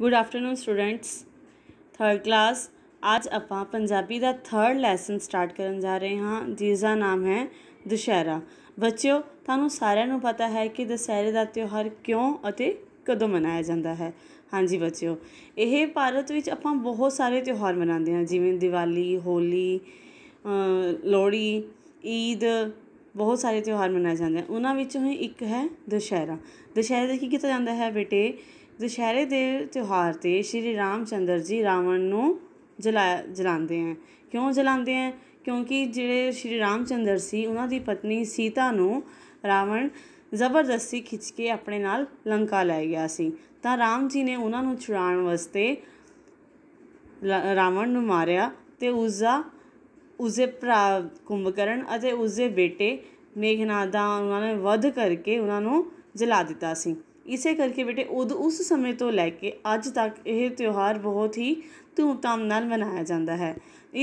good afternoon students third class ਅੱਜ ਆਪਾਂ ਪੰਜਾਬੀ ਦਾ ਥਰਡ ਲੈਸਨ ਸਟਾਰਟ ਕਰਨ ਜਾ ਰਹੇ ਹਾਂ ਜਿਸ ਦਾ ਨਾਮ ਹੈ ਦੁਸ਼ਹਿਰਾ ਬੱਚਿਓ ਤੁਹਾਨੂੰ ਸਾਰਿਆਂ ਨੂੰ ਪਤਾ ਹੈ ਕਿ ਦੁਸ਼ਹਿਰੇ ਦਾ ਤਿਉਹਾਰ ਕਿਉਂ ਅਤੇ ਕਦੋਂ ਮਨਾਇਆ ਜਾਂਦਾ ਹੈ ਹਾਂਜੀ ਬੱਚਿਓ ਇਹ ਭਾਰਤ ਵਿੱਚ ਆਪਾਂ ਬਹੁਤ ਸਾਰੇ ਤਿਉਹਾਰ ਮਨਾਉਂਦੇ ਹਾਂ ਜਿਵੇਂ ਦੀਵਾਲੀ ਹੋਲੀ ਲੋਹੜੀ ਈਦ ਬਹੁਤ ਸਾਰੇ ਤਿਉਹਾਰ ਮਨਾਏ ਜਾਂਦੇ ਆ ਉਹਨਾਂ ਵਿੱਚੋਂ ਹੀ ਇੱਕ ਹੈ ਦੁਸ਼ਹਿਰਾ ਦੁਸ਼ਹਿਰੇ ਦਾ ਕੀ ਕੀਤਾ ਜਾਂਦਾ ਹੈ ਬੇਟੇ ਦੁਸ਼ਹਿਰੇ ਦੇ ਤਿਉਹਾਰ ਤੇ ਸ਼੍ਰੀ ਰਾਮ ਚੰਦਰ ਜੀ ਰਾਵਣ ਨੂੰ ਜਲਾਉਂਦੇ ਆ ਕਿਉਂ ਜਲਾਉਂਦੇ ਆ ਕਿਉਂਕਿ ਜਿਹੜੇ ਸ਼੍ਰੀ ਰਾਮ ਚੰਦਰ ਸੀ ਉਹਨਾਂ ਦੀ ਪਤਨੀ ਸੀਤਾ ਨੂੰ ਰਾਵਣ ਜ਼ਬਰਦਸਤੀ ਖਿੱਚ ਕੇ ਆਪਣੇ ਨਾਲ ਲੰਕਾ ਲੈ ਗਿਆ ਸੀ ਤਾਂ ਰਾਮ ਜੀ ਨੇ ਉਹਨਾਂ ਨੂੰ ਛੁਡਾਉਣ ਵਾਸਤੇ ਰਾਵਣ ਨੂੰ ਮਾਰਿਆ ਤੇ ਉਸ ਦਾ ਉਸਦੇ ਭਰਾ ਕੁੰਭਕਰਨ ਅਤੇ ਉਸੇ ਬੇਟੇ ਮੇਘਨਾਦਾ ਉਹਨਾਂ ਨੇ ਵਧ ਕਰਕੇ ਉਹਨਾਂ ਨੂੰ ਜਲਾ ਦਿੱਤਾ ਸੀ ਇਸੇ ਕਰਕੇ ਬੇਟੇ ਉਦ ਉਸ ਸਮੇਂ ਤੋਂ ਲੈ ਕੇ ਅੱਜ ਤੱਕ ਇਹ ਤਿਉਹਾਰ ਬਹੁਤ ਹੀ ਧੂਮਧਾਮ ਨਾਲ ਮਨਾਇਆ ਜਾਂਦਾ ਹੈ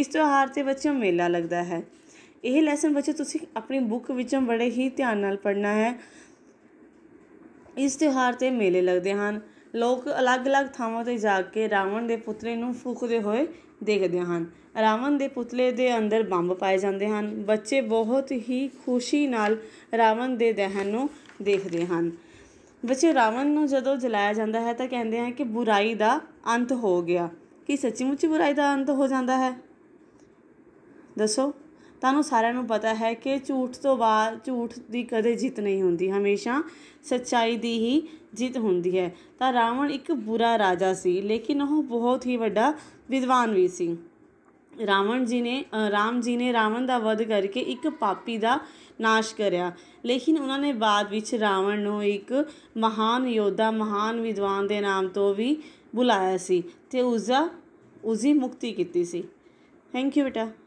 ਇਸ ਤਿਉਹਾਰ ਤੇ ਬੱਚਿਆਂ ਮੇਲਾ ਲੱਗਦਾ ਹੈ ਇਹ ਲੈਸਨ ਬੱਚੇ ਤੁਸੀਂ ਆਪਣੀ ਬੁੱਕ ਵਿੱਚੋਂ ਬੜੇ ਹੀ ਧਿਆਨ ਨਾਲ ਪੜ੍ਹਨਾ ਹੈ ਇਸ ਤਿਉਹਾਰ ਤੇ ਮੇਲੇ ਲੱਗਦੇ ਹਨ ਲੋਕ ਅਲੱਗ-ਅਲੱਗ ਥਾਵਾਂ ਤੇ ਜਾ ਕੇ ਰਾਵਣ ਦੇ ਪੁੱਤਰੇ ਨੂੰ ਫੂਕਦੇ ਹੋਏ ਦੇਖਦੇ ਹਨ ਰਾਵਣ ਦੇ ਪੁਤਲੇ ਦੇ ਅੰਦਰ ਬੰਬ ਪਾਏ ਜਾਂਦੇ ਹਨ ਬੱਚੇ ਬਹੁਤ ਹੀ ਖੁਸ਼ੀ ਨਾਲ ਰਾਵਣ ਦੇ ਦਹਨ ਨੂੰ ਦੇਖਦੇ ਹਨ ਬੱਚੇ ਰਾਵਣ ਨੂੰ ਜਦੋਂ ਜਲਾਇਆ ਜਾਂਦਾ ਹੈ ਤਾਂ ਕਹਿੰਦੇ ਆ ਕਿ ਬੁਰਾਈ ਦਾ ਅੰਤ ਹੋ ਗਿਆ ਕੀ ਸੱਚੀਮੁੱਚ ਬੁਰਾਈ ਦਾ ਅੰਤ ਹੋ ਜਾਂਦਾ ਹੈ ਦੱਸੋ ਤੁਹਾਨੂੰ ਸਾਰਿਆਂ ਨੂੰ ਪਤਾ ਹੈ ਕਿ ਝੂਠ ਤੋਂ ਬਾਅਦ ਝੂਠ ਦੀ ਕਦੇ ਜਿੱਤ ਨਹੀਂ ਹੁੰਦੀ ਹਮੇਸ਼ਾ ਸੱਚਾਈ ਦੀ ਹੀ ਜਿੱਤ ਹੁੰਦੀ ਹੈ ਤਾਂ ਰਾਵਣ ਇੱਕ ਬੁਰਾ ਰਾਜਾ ਸੀ ਲੇਕਿਨ ਉਹ ਬਹੁਤ ਹੀ ਵੱਡਾ ਵਿਦਵਾਨ ਵੀ ਸੀ ਰਾਵਣ ਜੀ ਨੇ ਰਾਮ ਜੀ ਨੇ ਰਾਵਣ ਦਾ ਵਧ ਕਰਕੇ ਇੱਕ ਪਾਪੀ ਦਾ ਨਾਸ਼ ਕਰਿਆ ਲੇਕਿਨ ਉਹਨਾਂ ਨੇ ਬਾਅਦ ਵਿੱਚ ਰਾਵਣ ਨੂੰ ਇੱਕ ਮਹਾਨ ਯੋਧਾ ਮਹਾਨ ਵਿਦਵਾਨ ਦੇ ਨਾਮ ਤੋਂ ਵੀ ਬੁਲਾਇਆ ਸੀ ਤੇ ਉਸ ਦਾ ਮੁਕਤੀ ਕੀਤੀ ਸੀ ਥੈਂਕ ਯੂ ਬੇਟਾ